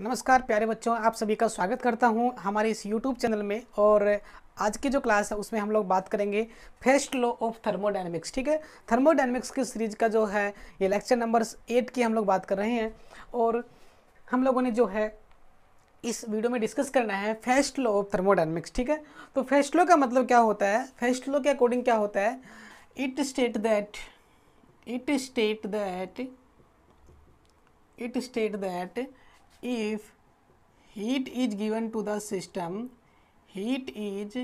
नमस्कार प्यारे बच्चों आप सभी का स्वागत करता हूं हमारे इस YouTube चैनल में और आज की जो क्लास है उसमें हम लोग बात करेंगे फर्स्ट लॉ ऑफ थर्मोडाइनमिक्स ठीक है थर्मोडाइनमिक्स की सीरीज का जो है ये लेक्चर नंबर एट की हम लोग बात कर रहे हैं और हम लोगों ने जो है इस वीडियो में डिस्कस करना है फर्स्ट लॉ ऑफ थर्मोडाइनमिक्स ठीक है तो फर्स्ट लॉ का मतलब क्या होता है फर्स्ट लॉ के अकॉर्डिंग क्या होता है it state that it state that it state that if heat is given to the system heat is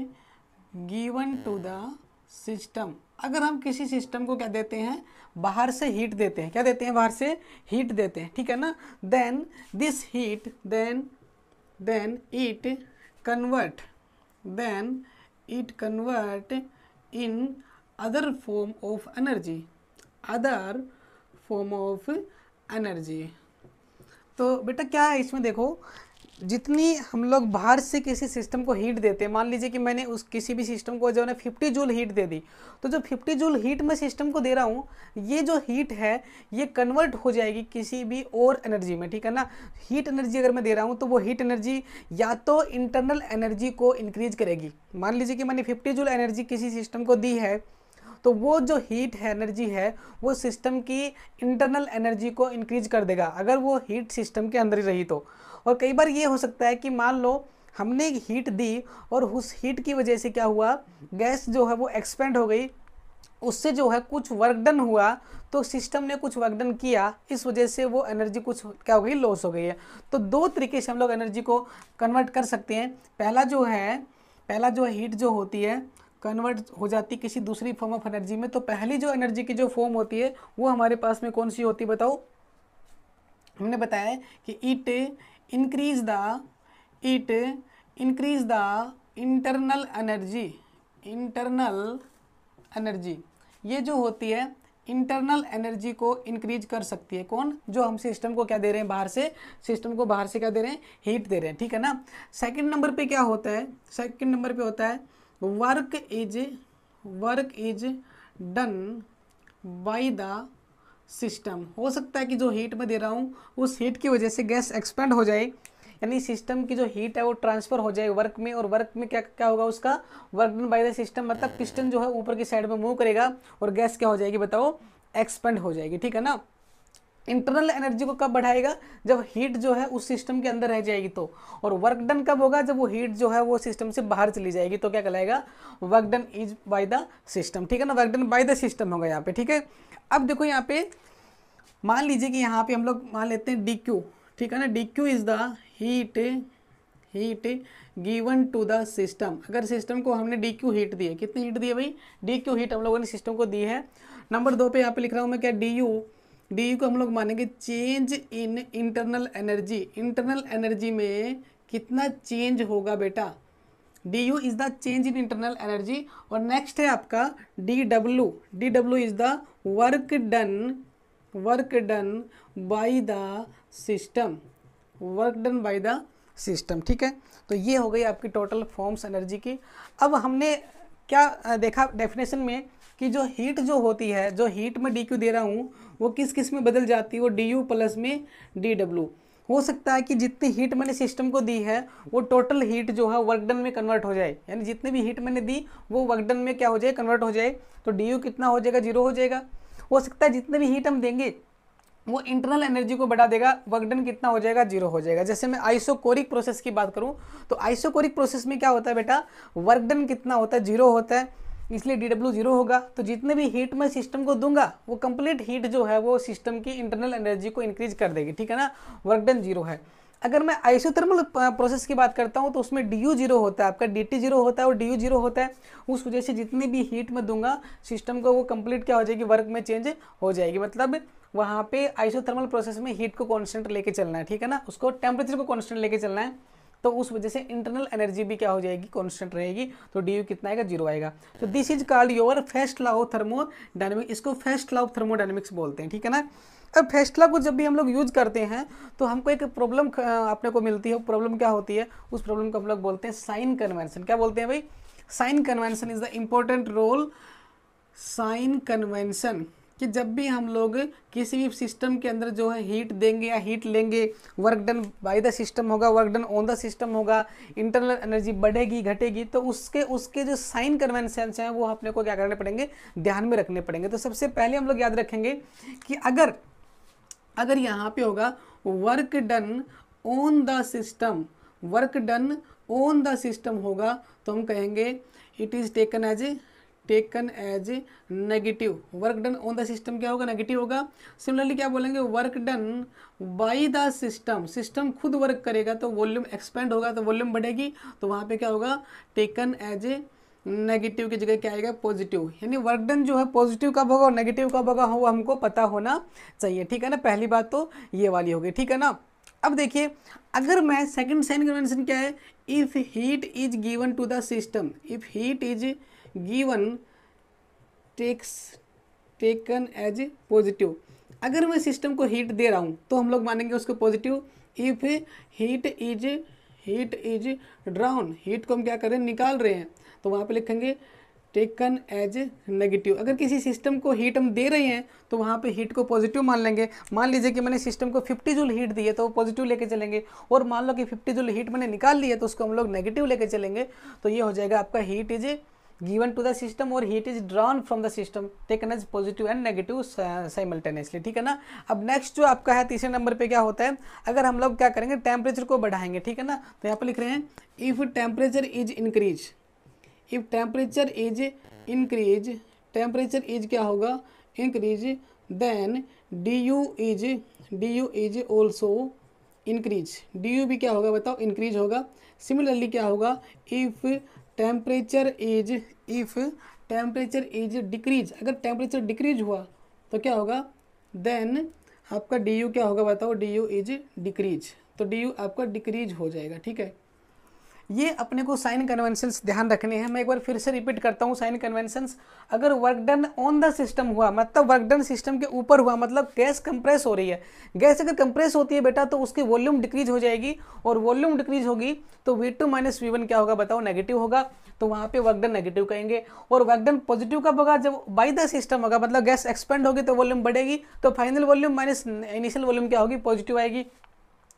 given to hmm. the system अगर हम किसी सिस्टम को क्या देते हैं बाहर से हीट देते हैं क्या देते हैं बाहर से हीट देते हैं ठीक है ना then this heat then then it convert then it convert in other form of energy other form of energy तो बेटा क्या है इसमें देखो जितनी हम लोग बाहर से किसी सिस्टम को हीट देते हैं मान लीजिए कि मैंने उस किसी भी सिस्टम को जो है फिफ्टी जूल हीट दे दी तो जो फिफ्टी जूल हीट मैं सिस्टम को दे रहा हूँ ये जो हीट है ये कन्वर्ट हो जाएगी किसी भी और एनर्जी में ठीक है ना हीट एनर्जी अगर मैं दे रहा हूँ तो वो हीट एनर्जी या तो इंटरनल एनर्जी को इंक्रीज करेगी मान लीजिए कि मैंने फिफ्टी जूल एनर्जी किसी सिस्टम को दी है तो वो जो हीट है एनर्जी है वो सिस्टम की इंटरनल एनर्जी को इंक्रीज कर देगा अगर वो हीट सिस्टम के अंदर ही रही तो और कई बार ये हो सकता है कि मान लो हमने हीट दी और उस हीट की वजह से क्या हुआ गैस जो है वो एक्सपेंड हो गई उससे जो है कुछ वर्क डन हुआ तो सिस्टम ने कुछ वर्क डन किया इस वजह से वो एनर्जी कुछ क्या हो गई लॉस हो गई है तो दो तरीके से हम लोग एनर्जी को कन्वर्ट कर सकते हैं पहला जो है पहला जो हीट जो होती है कन्वर्ट हो जाती किसी दूसरी फॉर्म ऑफ एनर्जी में तो पहली जो एनर्जी की जो फॉर्म होती है वो हमारे पास में कौन सी होती है बताओ हमने बताया कि it increase the it increase the internal energy internal energy ये जो होती है इंटरनल एनर्जी को इंक्रीज कर सकती है कौन जो हम सिस्टम को क्या दे रहे हैं बाहर से सिस्टम को बाहर से क्या दे रहे हैं हीट दे रहे हैं ठीक है ना सेकंड नंबर पे क्या होता है सेकंड नंबर पे होता है work is work is done by the system हो सकता है कि जो हीट मैं दे रहा हूँ उस हीट की वजह से गैस एक्सपेंड हो जाए यानी सिस्टम की जो हीट है वो ट्रांसफर हो जाए वर्क में और वर्क में क्या क्या होगा उसका work done by the system मतलब पिस्टन जो है ऊपर की साइड में मूव करेगा और गैस क्या हो जाएगी बताओ एक्सपेंड हो जाएगी ठीक है ना इंटरनल एनर्जी को कब बढ़ाएगा जब हीट जो है उस सिस्टम के अंदर रह जाएगी तो और वर्क डन कब होगा जब वो हीट जो है वो सिस्टम से बाहर चली जाएगी तो क्या कहलाएगा work done is by the system ठीक है ना work done by the system होगा यहाँ पे ठीक है अब देखो यहाँ पे मान लीजिए कि यहाँ पे हम लोग मान लेते हैं डी क्यू ठीक है ना D Q is the heat heat given to the system अगर सिस्टम को हमने डी क्यू हीट दी है कितनी हीट दी है भाई डी क्यू हीट हम लोगों ने सिस्टम को दी है नंबर दो पे यहाँ पे लिख रहा हूँ मैं क्या डी यू डी यू को हम लोग मानेंगे change in internal energy internal energy में कितना चेंज होगा बेटा D U is the change in internal energy और नेक्स्ट है आपका D W D W is the work done work done by the system work done by the system ठीक है तो ये हो गई आपकी टोटल फॉर्म्स एनर्जी की अब हमने क्या देखा डेफिनेशन में कि जो हीट जो होती है जो हीट में डी क्यू दे रहा हूँ वो किस किस में बदल जाती है वो डी यू प्लस में डी डब्ल्यू हो सकता है कि जितनी हीट मैंने सिस्टम को दी है वो टोटल हीट जो है वर्क डन में कन्वर्ट हो जाए यानी जितनी भी हीट मैंने दी वो वर्क डन में क्या हो जाए कन्वर्ट हो जाए तो डी यू कितना हो जाएगा जीरो हो जाएगा हो सकता है जितने भी हीट हम देंगे वो इंटरनल एनर्जी को बढ़ा देगा वर्क डन कितना हो जाएगा जीरो हो जाएगा जैसे मैं आइसोकोरिक प्रोसेस की बात करूँ तो आइसोकोरिक प्रोसेस में क्या होता है बेटा वर्क डन कितना होता है जीरो होता है इसलिए डी डब्ल्यू जीरो होगा तो जितने भी हीट मैं सिस्टम को दूंगा वो कंप्लीट हीट जो है वो सिस्टम की इंटरनल एनर्जी को इंक्रीज कर देगी ठीक है ना वर्क डन जीरो है अगर मैं आइसोथर्मल प्रोसेस की बात करता हूँ तो उसमें डी यू जीरो होता है आपका डी टी जीरो होता है और डी यू जीरो होता है उस वजह से जितनी भी हीट मैं दूंगा सिस्टम को वो कंप्लीट क्या हो जाएगी वर्क में चेंज हो जाएगी मतलब वहाँ पे आइसोथर्मल प्रोसेस में हीट को कांस्टेंट लेके चलना है ठीक है ना उसको टेम्परेचर को कांस्टेंट लेके चलना है तो उस वजह से इंटरनल एनर्जी भी क्या हो जाएगी कॉन्स्टेंट रहेगी तो डी यू कितना आएगा जीरो आएगा तो this is called your first law of thermodynamic इसको फेस्ट लॉ ऑफ थर्मोडाइनमिक्स बोलते हैं ठीक है ना अब फेस्टला को जब भी हम लोग यूज़ करते हैं तो हमको एक प्रॉब्लम अपने को मिलती है प्रॉब्लम क्या होती है उस प्रॉब्लम को हम लोग बोलते हैं साइन कन्वेंशन क्या बोलते हैं भाई sign convention is the important role sign convention कि जब भी हम लोग किसी भी सिस्टम के अंदर जो है हीट देंगे या हीट लेंगे work done by the system होगा work done on the system होगा इंटरनल एनर्जी बढ़ेगी घटेगी तो उसके उसके जो साइन कन्वेंसेंस हैं वो अपने को क्या करने पड़ेंगे ध्यान में रखने पड़ेंगे तो सबसे पहले हम लोग याद रखेंगे कि अगर अगर यहाँ पे होगा work done on the system work done on the system होगा तो हम कहेंगे it is taken as a taken as a negative work done on the system क्या होगा नेगेटिव होगा सिमिलरली क्या बोलेंगे work done by the system system खुद वर्क करेगा तो वॉल्यूम एक्सपेंड होगा तो वॉल्यूम बढ़ेगी तो वहाँ पे क्या होगा टेकन एज ए नेगेटिव की जगह क्या आएगा पॉजिटिव यानी वर्क डन जो है पॉजिटिव कब होगा और नेगेटिव कब होगा वो हमको पता होना चाहिए ठीक है ना पहली बात तो ये वाली होगी ठीक है ना अब देखिए अगर मैं सेकंड साइन कन्वेंशन क्या है if heat is given to the system if heat is given takes taken as a positive अगर मैं सिस्टम को हीट दे रहा हूँ तो हम लोग मानेंगे उसको positive if heat is heat is drawn heat को हम क्या कर रहे हैं निकाल रहे हैं तो वहाँ पे लिखेंगे टेकन एज नेगेटिव अगर किसी सिस्टम को हीट हम दे रहे हैं तो वहाँ पे हीट को पॉजिटिव मान लेंगे मान लीजिए कि मैंने सिस्टम को 50 जूल हीट दी है तो वो पॉजिटिव लेके चलेंगे और मान लो कि 50 जूल हीट मैंने निकाल लिया है तो उसको हम लोग नेगेटिव लेके चलेंगे तो ये हो जाएगा आपका heat is given to the system or heat is drawn from the system taken as positive and negative simultaneously ठीक है ना अब नेक्स्ट जो आपका है तीसरे नंबर पे क्या होता है अगर हम लोग क्या करेंगे टेम्परेचर को बढ़ाएंगे ठीक है ना तो यहाँ पर लिख रहे हैं if temperature is increase if temperature is increase temperature is क्या होगा increase then D U is D U is also increase D U भी क्या होगा बताओ इंक्रीज होगा सिमिलरली क्या होगा if temperature is if temperature is decrease अगर टेम्परेचर डिक्रीज हुआ तो क्या होगा देन आपका डी यू क्या होगा बताओ डी यू इज डिक्रीज तो डी यू आपका डिक्रीज हो जाएगा ठीक है ये अपने को साइन कन्वेंशंस ध्यान रखने हैं मैं एक बार फिर से रिपीट करता हूँ साइन कन्वेंशंस अगर work done on the system हुआ मतलब वर्क डन सिस्टम के ऊपर हुआ मतलब गैस कंप्रेस हो रही है गैस अगर कंप्रेस होती है बेटा तो उसकी वॉल्यूम डिक्रीज हो जाएगी और वॉल्यूम डिक्रीज होगी तो V two minus V one क्या होगा बताओ नेगेटिव होगा तो वहाँ पे वर्कडन नेगेटिव कहेंगे और वर्कडन पॉजिटिव कब होगा जब बाई द सिस्टम होगा मतलब गैस एक्सपेंड होगी तो वॉल्यूम बढ़ेगी तो final volume minus initial volume क्या होगी पॉजिटिव आएगी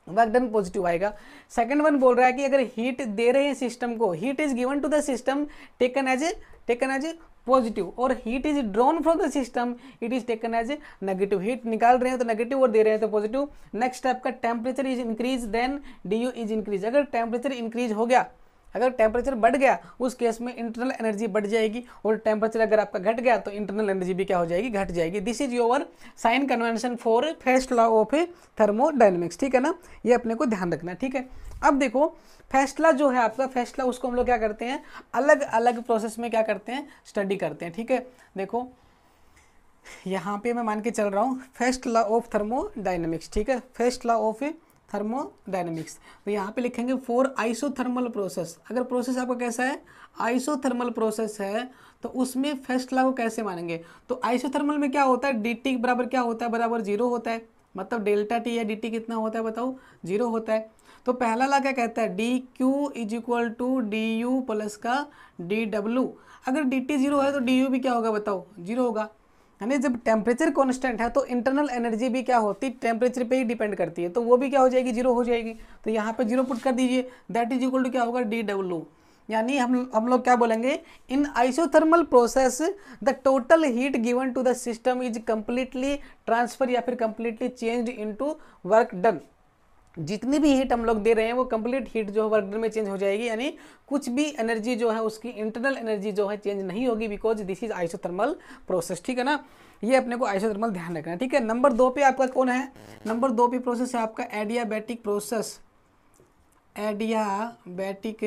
वर्क डन पॉजिटिव आएगा सेकंड वन बोल रहा है कि अगर हीट दे रहे हैं सिस्टम को heat is given to the system taken as a taken as a positive और heat is drawn from the system it is taken as a negative heat निकाल रहे हैं तो नेगेटिव और दे रहे हैं तो पॉजिटिव नेक्स्ट स्टेप का temperature is increase then D U is increase अगर टेम्परेचर इंक्रीज हो गया अगर टेम्परेचर बढ़ गया उस केस में इंटरनल एनर्जी बढ़ जाएगी और टेम्परेचर अगर आपका घट गया तो इंटरनल एनर्जी भी क्या हो जाएगी घट जाएगी this is your sign convention for first law of thermodynamics ठीक है ना ये अपने को ध्यान रखना ठीक है अब देखो फैसला जो है आपका फैसला उसको हम लोग क्या करते हैं अलग अलग प्रोसेस में क्या करते हैं स्टडी करते हैं ठीक है देखो यहाँ पे मैं मान के चल रहा हूँ फर्स्ट लॉ ऑफ थर्मोडाइनमिक्स ठीक है फर्स्ट लॉ ऑफ थर्मोडाइनमिक्स तो यहाँ पे लिखेंगे फोर आइसोथर्मल प्रोसेस अगर प्रोसेस आपका कैसा है आइसोथर्मल प्रोसेस है तो उसमें फर्स्ट लॉ को कैसे मानेंगे तो आइसोथर्मल में क्या होता है डी टी बराबर क्या होता है बराबर जीरो होता है मतलब डेल्टा टी या डी टी कितना होता है बताओ जीरो होता है तो पहला ला क्या कहता है D Q is equal to D U plus का डी डब्ल्यू अगर डी टी जीरो है तो डी यू भी क्या होगा बताओ जीरो होगा यानी जब टेम्परेचर कॉन्स्टेंट है तो इंटरनल एनर्जी भी क्या होती है टेम्परेचर पे ही डिपेंड करती है तो वो भी क्या हो जाएगी जीरो हो जाएगी तो यहाँ पे जीरो पुट कर दीजिए दैट इज इक्वल टू क्या होगा डी डब्ल्यू यानी हम हम लोग क्या बोलेंगे in isothermal process the total heat given to the system is completely transfer या फिर completely change to work done जितनी भी हीट हम लोग दे रहे हैं वो कंप्लीट हीट जो है वर्कडन में चेंज हो जाएगी यानी कुछ भी एनर्जी जो है उसकी इंटरनल एनर्जी जो है चेंज नहीं होगी because this is isothermal process ठीक है ना ये अपने को आइसोथर्मल ध्यान रखना है ठीक है नंबर दो पे आपका कौन है नंबर दो पे प्रोसेस है आपका एडियाबैटिक प्रोसेस एडियाबैटिक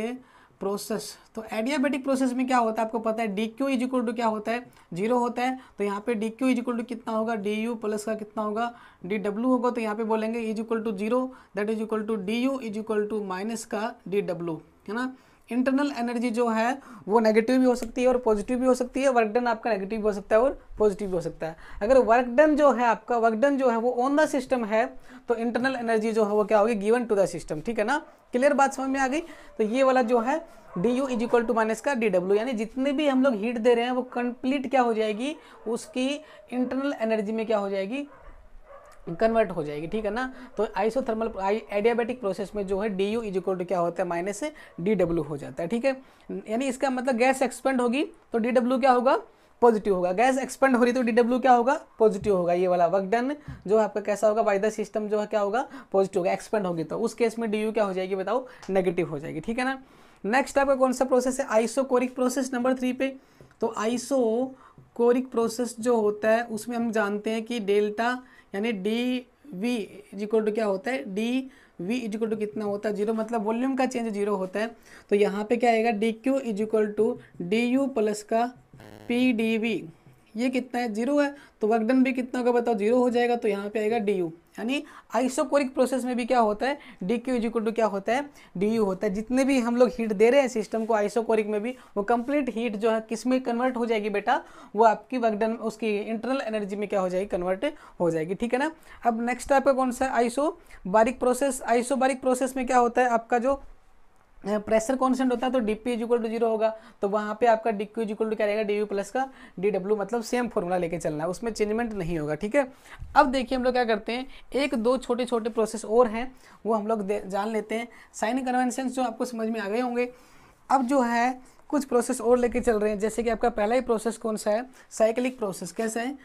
प्रोसेस तो एडियाबेटिक प्रोसेस में क्या होता है आपको पता है D Q is equal to क्या होता है जीरो होता है तो यहाँ पे D Q is equal to कितना होगा डी यू प्लस का कितना होगा डी डब्ल्यू होगा तो यहाँ पे बोलेंगे is equal to zero that is equal to D U is equal to minus का डी डब्ल्यू है ना इंटरनल एनर्जी जो है वो नेगेटिव भी हो सकती है और पॉजिटिव भी हो सकती है वर्क डन आपका नेगेटिव हो सकता है और पॉजिटिव भी हो सकता है अगर वर्क डन जो है आपका वर्क डन जो है वो ऑन द सिस्टम है तो इंटरनल एनर्जी जो है वो क्या होगी गिवन टू द सिस्टम ठीक है ना क्लियर बात समझ में आ गई तो ये वाला जो है D U is equal to minus का डी डब्ल्यू यानी जितने भी हम लोग हीट दे रहे हैं वो कंप्लीट क्या हो जाएगी उसकी इंटरनल एनर्जी में क्या हो जाएगी कन्वर्ट हो जाएगी ठीक है ना तो आइसोथर्मल आई एडियाबेटिक प्रोसेस में जो है D U is equal to क्या होता है माइनस डी डब्ल्यू हो जाता है ठीक है यानी इसका मतलब गैस एक्सपेंड होगी तो डी डब्ल्यू क्या होगा पॉजिटिव होगा गैस एक्सपेंड हो रही तो डी डब्ल्यू क्या होगा पॉजिटिव होगा ये वाला वर्क डन जो है आपका कैसा होगा बाई द सिस्टम जो है क्या होगा पॉजिटिव होगा एक्सपेंड होगी तो उस केस में डी यू क्या हो जाएगी बताओ नेगेटिव हो जाएगी ठीक है ना नेक्स्ट आपका कौन सा प्रोसेस है आइसोकोरिक प्रोसेस नंबर थ्री पे तो आइसो कोरिक प्रोसेस जो होता है उसमें हम जानते हैं कि डेल्टा यानी D V is equal to क्या होता है D V is equal to कितना होता है जीरो मतलब वॉल्यूम का चेंज जीरो होता है तो यहाँ पे क्या आएगा D Q is equal to D U plus का पी डी वी ये कितना है जीरो है तो वर्कडन भी कितना होगा बताओ जीरो हो जाएगा तो यहाँ पे आएगा डी यू यानी आइसोकोरिक प्रोसेस में भी क्या होता है डी क्यू इजिकल टू क्या होता है डी यू होता है जितने भी हम लोग हीट दे रहे हैं सिस्टम को आइसोकोरिक में भी वो कंप्लीट हीट जो है किस में कन्वर्ट हो जाएगी बेटा वो आपकी वर्कडन उसकी इंटरनल एनर्जी में क्या हो जाएगी कन्वर्ट हो जाएगी ठीक है ना अब नेक्स्ट आपका कौन सा isobaric process isobaric process में क्या होता है आपका जो प्रेशर कॉन्सेंट होता है तो D P is equal to zero होगा तो वहाँ पे आपका D Q is equal to क्या रहेगा डी यू प्लस का डी डब्ल्यू मतलब सेम फॉर्मूला लेके चलना है उसमें चेंजमेंट नहीं होगा ठीक है अब देखिए हम लोग क्या करते हैं एक दो छोटे छोटे प्रोसेस और हैं वो हम लोग जान लेते हैं साइन कन्वेंशन जो आपको समझ में आ गए होंगे अब जो है कुछ प्रोसेस और लेके चल रहे हैं जैसे कि आपका पहला ही प्रोसेस कौन सा है साइकिलिक प्रोसेस कैसा है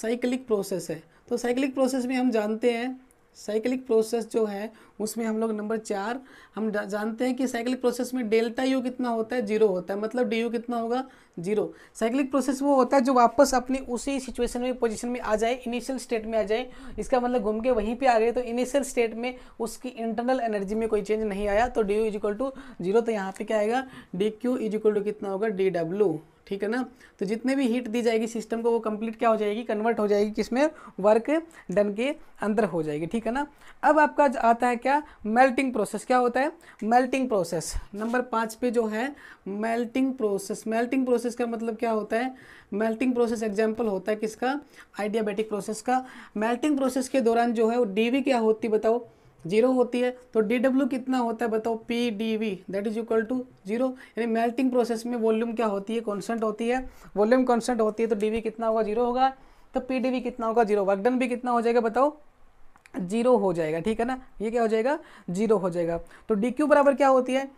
साइकिलिक प्रोसेस है तो साइकिलिक प्रोसेस में हम जानते हैं साइकिलिक प्रोसेस जो है उसमें हम लोग नंबर चार हम जानते हैं कि साइक्लिक प्रोसेस में डेल्टा यू कितना होता है जीरो होता है मतलब डी यू कितना होगा जीरो साइकिलिक प्रोसेस वो होता है जो वापस अपनी उसी सिचुएशन में पोजीशन में आ जाए इनिशियल स्टेट में आ जाए इसका मतलब घूम के वहीं पे आ गए तो इनिशियल स्टेट में उसकी इंटरनल एनर्जी में कोई चेंज नहीं आया तो D U is equal to zero तो यहाँ पे क्या आएगा D Q is equal to कितना होगा डी डब्ल्यू ठीक है ना तो जितने भी हीट दी जाएगी सिस्टम को वो कंप्लीट क्या हो जाएगी कन्वर्ट हो जाएगी किसमें वर्क डन के अंदर हो जाएगी ठीक है ना अब आपका आता है क्या मेल्टिंग प्रोसेस क्या होता है मेल्टिंग प्रोसेस नंबर पाँच पे जो है मेल्टिंग प्रोसेस मेल्टिंग प्रोसेस का मतलब क्या होता है मेल्टिंग प्रोसेस एग्जाम्पल होता है किसका आइडियाबेटिक प्रोसेस का मेल्टिंग प्रोसेस के दौरान जो है वो डीवी क्या होती बताओ जीरो होती है तो डी डब्ल्यू कितना होता है बताओ P D V that is equal to zero यानी मेल्टिंग प्रोसेस में वॉल्यूम क्या होती है कॉन्सेंट होती है वॉल्यूम कॉन्सेंट होती है तो डी वी कितना होगा जीरो होगा तो पी डी वी कितना होगा जीरो वर्कडन भी कितना हो जाएगा बताओ जीरो हो जाएगा ठीक है ना ये क्या हो जाएगा जीरो हो जाएगा तो डी क्यू बराबर क्या होती है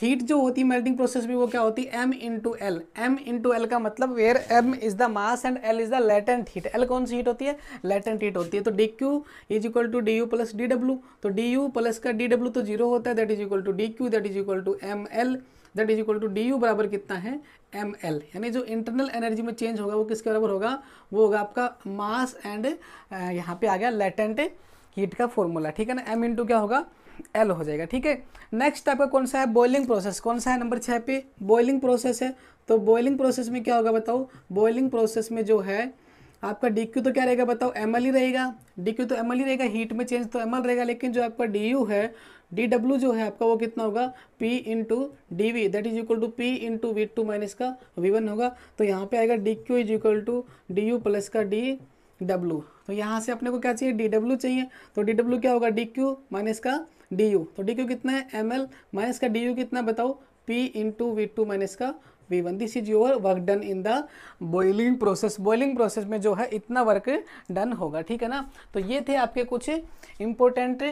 हीट जो होती है मेल्टिंग प्रोसेस में वो क्या होती है M into L M into L का मतलब where M is the mass and L is the latent heat L कौन सी हीट होती है लेटेंट हीट होती है तो D Q is equal to D U plus D W तो डी यू प्लस का डी डब्ल्यू तो जीरो होता है that is equal to D Q that is equal to M L that is equal to D U बराबर कितना है M L यानी जो इंटरनल एनर्जी में चेंज होगा वो किसके बराबर होगा वो होगा आपका मास एंड यहाँ पे आ गया लेटेंट हीट का फॉर्मूला ठीक है ना एम इंटू क्या होगा एल हो जाएगा ठीक है नेक्स्ट आपका कौन सा है बॉइलिंग प्रोसेस कौन सा है नंबर छः पे बॉइलिंग प्रोसेस है तो बॉइलिंग प्रोसेस में क्या होगा बताओ बॉइलिंग प्रोसेस में जो है आपका डी तो क्या रहेगा बताओ एम ही रहेगा डी तो एम ही रहेगा हीट में चेंज तो एम रहेगा लेकिन जो आपका डी है डी डब्ल्यू जो है आपका वो कितना होगा P into D V that is equal to P into V two minus का वी वन होगा तो यहाँ पे आएगा D Q is equal to D U plus का डी डब्ल्यू तो यहाँ से अपने को क्या चाहिए डी डब्ल्यू चाहिए तो डी डब्ल्यू क्या होगा डी क्यू माइनस का डी यू तो डी क्यू कितना है एम एल माइनस का डी यू कितना बताओ P into V two minus का V one this is your work done in the boiling process boiling process में जो है इतना वर्क डन होगा ठीक है ना तो ये थे आपके कुछ important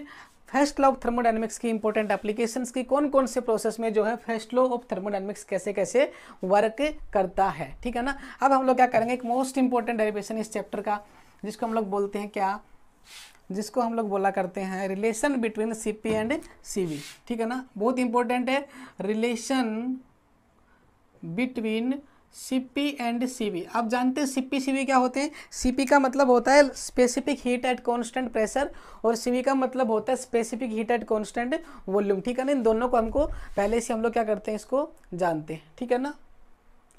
first law of thermodynamics की इंपॉर्टेंट एप्लीकेशंस की कौन कौन से प्रोसेस में जो है फर्स्ट लॉ ऑफ थर्मोडाइनमिक्स कैसे कैसे वर्क करता है ठीक है ना अब हम लोग क्या करेंगे एक मोस्ट इंपॉर्टेंट डेरिवेशन इस चैप्टर का जिसको हम लोग बोलते हैं क्या जिसको हम लोग बोला करते हैं relation between C P and C ठीक है ना बहुत इंपॉर्टेंट है relation between C P and C आप जानते हैं सीपी सीवी सी क्या होते हैं सी पी का मतलब होता है specific heat at constant pressure और सी का मतलब होता है specific heat at constant volume ठीक है ना इन दोनों को हमको पहले से हम लोग क्या करते हैं इसको जानते हैं ठीक है ना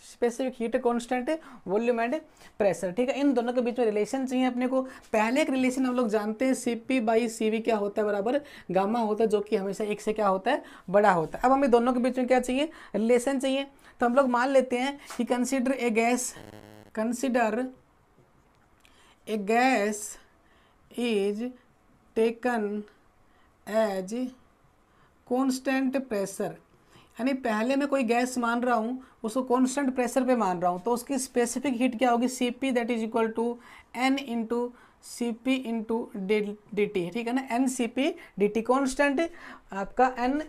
specific heat constant volume and pressure ठीक है इन दोनों के बीच में रिलेशन चाहिए अपने को पहले एक रिलेशन हम लोग जानते हैं C P by C V क्या होता है बराबर गामा होता है जो कि हमेशा एक से क्या होता है बड़ा होता है अब हमें दोनों के बीच में क्या चाहिए रिलेशन चाहिए तो हम लोग मान लेते हैं कि consider a gas consider a gas is taken as constant pressure यानी पहले मैं कोई गैस मान रहा हूँ उसको कॉन्स्टेंट प्रेशर पे मान रहा हूँ तो उसकी स्पेसिफिक हीट क्या होगी C P that is equal to N into C P into D T ठीक है ना N C P D T constant आपका एन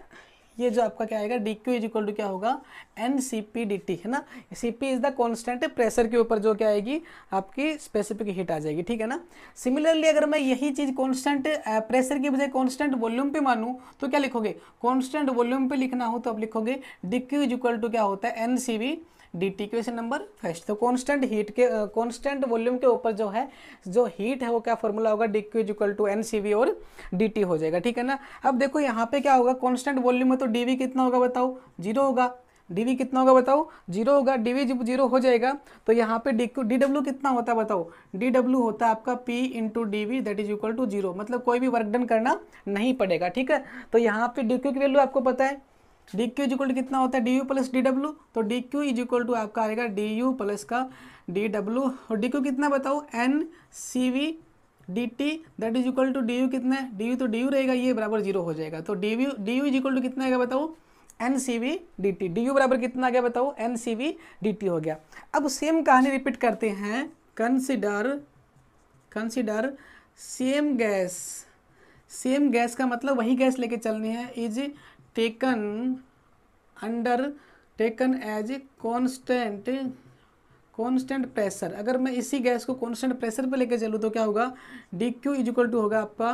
ये जो आपका क्या आएगा D Q is equal to क्या होगा N C P D T है ना C P is the constant pressure के ऊपर जो क्या आएगी आपकी स्पेसिफिक हीट आ जाएगी ठीक है ना सिमिलरली अगर मैं यही चीज़ कॉन्स्टेंट प्रेशर की बजाय कॉन्स्टेंट वॉल्यूम पे मानूँ तो क्या लिखोगे कॉन्स्टेंट वॉल्यूम पे लिखना हो तो आप लिखोगे D Q is equal to क्या होता है N C V D T question number first तो कांस्टेंट हीट के कांस्टेंट वॉल्यूम के ऊपर जो है जो हीट है वो क्या फॉर्मूला होगा D Q equal to N C V और डी टी हो जाएगा ठीक है ना अब देखो यहाँ पे क्या होगा कॉन्स्टेंट वॉल्यूम में तो डी वी कितना होगा बताओ जीरो होगा डी वी कितना होगा बताओ जीरो होगा डी वी जब जीरो हो जाएगा तो यहाँ पे डी डी डब्ल्यू कितना होता है बताओ डी डब्ल्यू होता है आपका P into D V that is equal to zero मतलब कोई भी वर्क डन करना नहीं पड़ेगा ठीक है तो यहाँ पे डी क्यू की वैल्यू आपको पता है D Q is equal to कितना होता है D U plus D W तो D Q is equal to आपका आएगा डी यू प्लस का डी डब्ल्यू और डी क्यू कितना बताओ N C V D T that is equal to D U कितना है डी यू तो डी यू रहेगा ये बराबर जीरो हो जाएगा तो D U D U is equal to कितना आएगा बताओ N C V D T D U बराबर कितना आ गया बताओ N C V D T हो गया अब सेम कहानी रिपीट करते हैं consider consider same gas same gas का मतलब वही गैस लेके चलनी है is taken under taken as a constant constant pressure अगर मैं इसी गैस को कॉन्स्टेंट प्रेशर पे लेके चलूँ तो क्या होगा D Q is equal to होगा आपका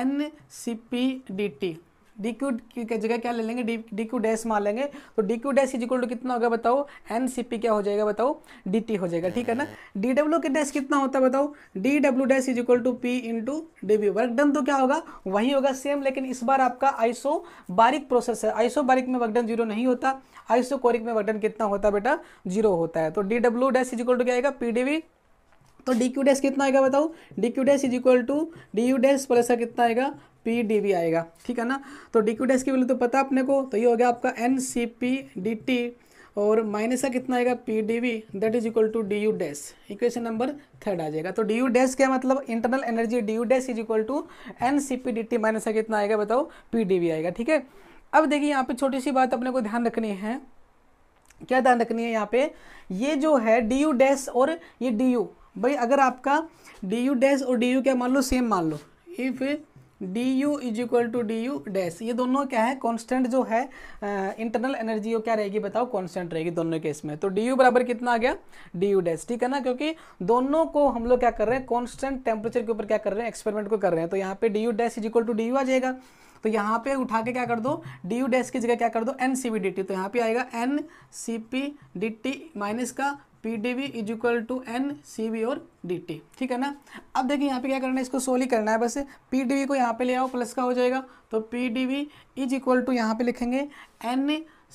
N C P D T D Q की जगह क्या ले लेंगे डी डी क्यू डैश मान लेंगे तो D Q dash is equal to कितना होगा बताओ एन सी पी क्या हो जाएगा बताओ डी टी हो जाएगा ठीक है ना डी डब्ल्यू के डैश कितना होता है बताओ D W dash is equal to P to D B work done तो क्या होगा वही होगा सेम लेकिन इस बार आपका आइसो बारिक प्रोसेस है आइसो बारिक में वर्कडन जीरो नहीं होता आइसो कोरिक में वर्कडन कितना होता है बेटा जीरो होता है तो D W dash is equal to क्या आएगा पी डी वी तो डी क्यू डैश कितना आएगा बताओ D Q dash is equal to D U dash plus का कितना आएगा पी डी बी आएगा ठीक है ना तो डी क्यू डैश की वैल्यू तो पता अपने को तो ये हो गया आपका N C P D T और माइनस का कितना आएगा P D V that is equal to D U dash equation number third आ जाएगा तो डी यू डैश क्या मतलब internal energy D U dash is equal to N C P D T minus का कितना आएगा बताओ पी डी वी आएगा ठीक है अब देखिए यहाँ पे छोटी सी बात अपने को ध्यान रखनी है क्या ध्यान रखनी है यहाँ पे ये जो है डी यू डैश और ये डी यू भाई अगर आपका डी यू डैश और डी यू क्या मान लो सेम मान लो if D U is equal to D U dash ये दोनों क्या है कॉन्स्टेंट जो है इंटरनल एनर्जी वो क्या रहेगी बताओ कॉन्स्टेंट रहेगी दोनों केस में तो डी यू बराबर कितना आ गया डी यू डैश ठीक है ना क्योंकि दोनों को हम लोग क्या कर रहे हैं कॉन्स्टेंट टेम्परेचर के ऊपर क्या कर रहे हैं एक्सपेरिमेंट को कर रहे हैं तो यहाँ पे D U dash is equal to D U आ जाएगा तो यहाँ पे उठा के क्या कर दो डी यू डैश की जगह क्या कर दो N C B D T तो यहाँ पे आएगा N C P D T minus का P D V is equal to N C V और डी टी ठीक है ना अब देखिए यहाँ पे क्या करना है इसको सोली करना है बस पी डी वी को यहाँ पे ले आओ प्लस का हो जाएगा तो P D V is equal to यहाँ पे लिखेंगे N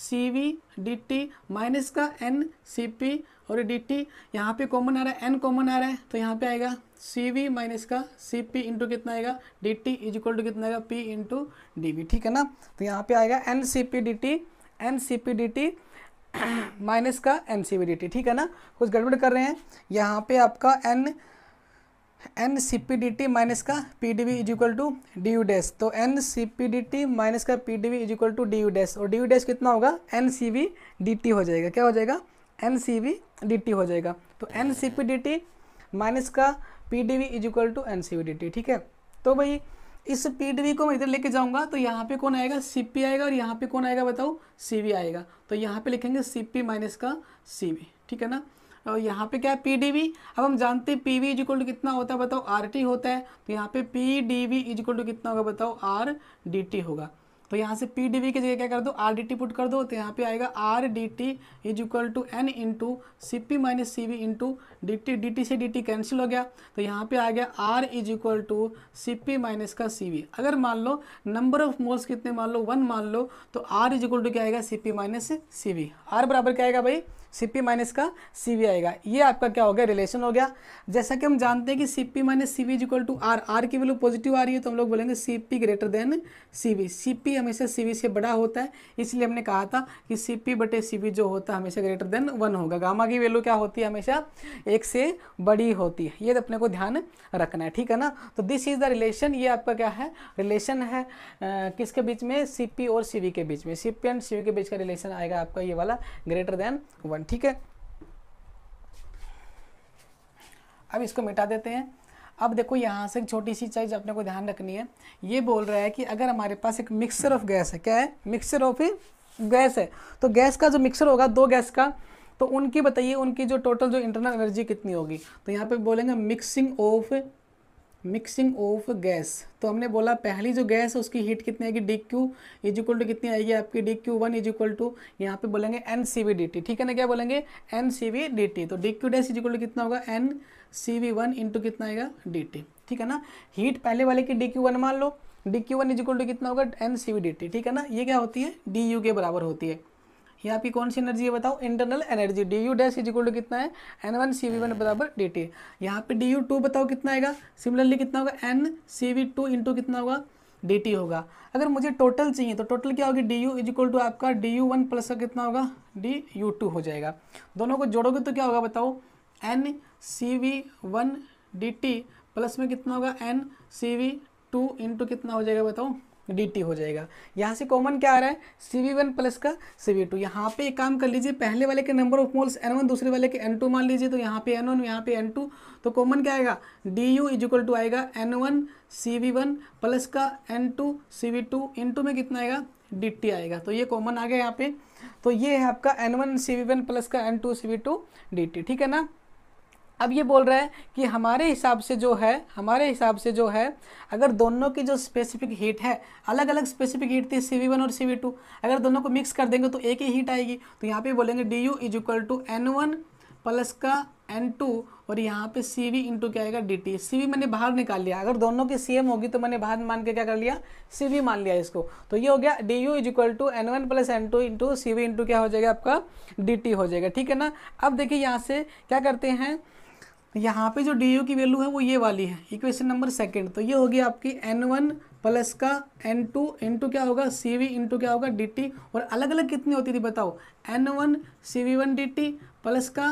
C V D T minus का एन सी पी और डी टी यहाँ पे कॉमन आ रहा है एन कॉमन आ रहा है तो यहाँ पे आएगा सी वी माइनस का सी पी इंटू कितना आएगा D T is equal to कितना आएगा पी इंटू डी वी ठीक है ना तो यहाँ पे आएगा N C P D T N C P D T minus का एन सी डी टी ठीक है ना कुछ गड़बड़ कर रहे हैं यहाँ पे आपका N N C P D T minus का P D V is equal to D U dash तो N C P D T minus का P D V is equal to D U dash और D U dash कितना होगा N C V D T हो जाएगा क्या हो जाएगा N C V D T हो जाएगा तो N C P D T minus का P D V is equal to N C V D T ठीक है तो भाई इस पी को मैं इधर लेके जाऊंगा तो यहाँ पे कौन आएगा सी आएगा और यहाँ पे कौन आएगा बताओ सी आएगा तो यहाँ पे लिखेंगे सी माइनस का सी ठीक है ना और यहाँ पे क्या है पी डी वी अब हम जानते हैं P V is equal to कितना होता है बताओ आर टी होता है तो यहाँ पे P D V is equal to कितना होगा बताओ आर डी टी होगा तो यहाँ से पी डी वी की जगह क्या कर दो आर डी टी पुट कर दो तो यहाँ पे आएगा R D T is equal to N into C P minus C V into D T D T से डी टी कैंसिल हो गया तो यहाँ पे आ गया R is equal to C P minus का सी वी अगर मान लो नंबर ऑफ मोल्स कितने मान लो वन मान लो तो आर इज इक्वल टू क्या आएगा C P minus C V R बराबर क्या आएगा भाई सी पी माइनस का सी वी आएगा ये आपका क्या हो गया रिलेशन हो गया जैसा कि हम जानते हैं कि C P minus C V is equal to R R की वैल्यू पॉजिटिव आ रही है तो हम लोग बोलेंगे C P greater than C V C P हमेशा सी वी से बड़ा होता है इसलिए हमने कहा था कि सी पी बटे सी वी जो होता है हमेशा ग्रेटर देन वन होगा गामा की वैल्यू क्या होती है हमेशा एक से बड़ी होती है ये तो अपने को ध्यान रखना है ठीक है ना तो दिस इज द रिलेशन ये आपका क्या है रिलेशन है किसके बीच में सी पी और सी वी के बीच में C P and C V के बीच का रिलेशन आएगा आपका ये वाला ग्रेटर देन वन वन ठीक है अब इसको मिटा देते हैं अब देखो यहाँ से एक छोटी सी चीज़ अपने को ध्यान रखनी है ये बोल रहा है कि अगर हमारे पास एक मिक्सर ऑफ गैस है क्या है मिक्सर ऑफ गैस है तो गैस का जो मिक्सर होगा दो गैस का तो उनकी बताइए उनकी जो टोटल जो इंटरनल एनर्जी कितनी होगी तो यहाँ पे बोलेंगे mixing of mixing of gas तो हमने बोला पहली जो गैस है उसकी हीट कितनी आएगी D Q is equal to कितनी आएगी आपकी D Q one is equal to यहाँ पे बोलेंगे N C V D T ठीक है ना क्या बोलेंगे N C V D T तो D Q dash is equal to कितना होगा N C V one into कितना आएगा डी टी ठीक है ना हीट पहले वाले की डी क्यू वन मान लो D Q one is equal to कितना होगा N C V D T ठीक है ना ये क्या होती है डी यू के बराबर होती है यहाँ पे कौन सी एनर्जी है बताओ internal energy D U dash is equal to कितना है N one C V one बराबर डी टी यहाँ पे डी यू टू बताओ कितना आएगा सिमिलरली कितना होगा N C V two into कितना होगा डी टी होगा अगर मुझे टोटल चाहिए तो टोटल क्या होगी D U is equal to आपका डी यू वन प्लस का कितना होगा डी यू टू हो जाएगा दोनों को जोड़ोगे तो क्या होगा बताओ N C V one D T plus में कितना होगा N C V two into कितना हो जाएगा बताओ डी हो जाएगा यहाँ से कॉमन क्या आ रहा है सी वी वन प्लस का सी वी टू यहाँ पर एक काम कर लीजिए पहले वाले के number of moles N one दूसरे वाले के एन टू मान लीजिए तो यहाँ पे एन वन यहाँ पे एन टू तो कॉमन क्या आएगा D U is equal to आएगा N one C V one plus का N two C V two into में कितना आएगा डी टी आएगा तो ये कॉमन आ गया यहाँ पे तो ये है आपका N one C V one plus का N two C V two D T ठीक है ना अब ये बोल रहे हैं कि हमारे हिसाब से जो है हमारे हिसाब से जो है अगर दोनों की जो स्पेसिफिक हीट है अलग अलग स्पेसिफिक हीट थी सी वन और सी टू अगर दोनों को मिक्स कर देंगे तो एक ही हीट आएगी तो यहाँ पे बोलेंगे D U is equal to N one plus का एन टू और यहाँ पे सी वी इंटू क्या आएगा डी टी सी वी मैंने बाहर निकाल लिया अगर दोनों की सी एम होगी तो मैंने बाहर मान के क्या कर लिया सी वी मान लिया इसको तो ये हो गया D U is equal to N one plus N two into C V into क्या हो जाएगा आपका डी टी हो जाएगा ठीक है ना अब देखिए यहाँ से क्या करते हैं यहाँ पे जो डी यू की वैल्यू है वो ये वाली है इक्वेशन नंबर सेकेंड तो ये होगी आपकी एन वन प्लस का एन टू इंटू क्या होगा सी वी इंटू क्या होगा डी टी और अलग अलग कितनी होती थी बताओ N one C V one D T plus का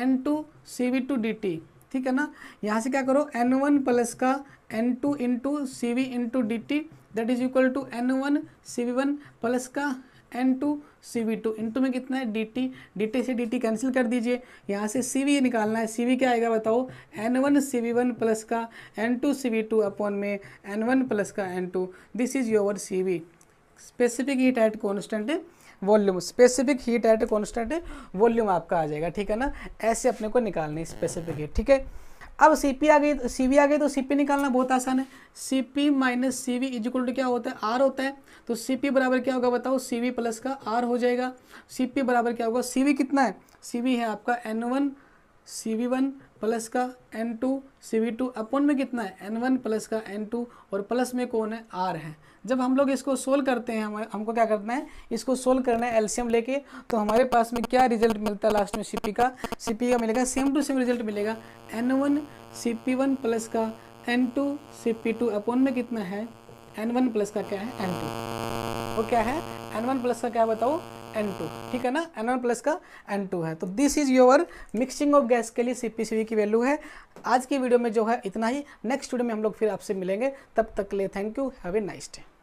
N two C V two D T ठीक है ना यहाँ से क्या करो एन वन प्लस का N two into C V into D T that is equal to N one C V one plus का N two C V two into में कितना है डी टी डी टी से D T cancel कर दीजिए यहाँ से सी we निकालना है सी वी क्या आएगा बताओ N one C V one plus का N two C V two upon में एन वन प्लस का N two this is your C V specific heat at constant volume specific heat at constant volume आपका आ जाएगा ठीक है ना ऐसे अपने को है स्पेसिफिक हीट ठीक है अब सी पी आ गई सी आ गई तो सी पी निकालना बहुत आसान है C P minus C V is equal to क्या होता है आर होता है तो सी पी बराबर क्या होगा बताओ सी वी प्लस का आर हो जाएगा सी पी बराबर क्या होगा सी वी कितना है सी वी है आपका N one C V one plus का N two C V two अपन में कितना है एन वन प्लस का एन टू और प्लस में कौन है आर है जब हम लोग इसको सोल्व करते हैं हम हमको क्या करना है इसको सोल्व करना है एल्सियम लेके तो हमारे पास में क्या रिजल्ट मिलता है लास्ट में पी का पी का मिलेगा सेम टू सेम रिजल्ट मिलेगा N one C P one plus का N two C P two अपन में कितना है एन वन प्लस का क्या है एन टू वो क्या है एन वन प्लस का क्या बताओ एन टू ठीक है ना एन वन प्लस का एन टू है तो this is your mixing of gas के लिए सी पी सी वी की वैल्यू है आज की वीडियो में जो है इतना ही नेक्स्ट वीडियो में हम लोग फिर आपसे मिलेंगे तब तक ले thank you have a nice day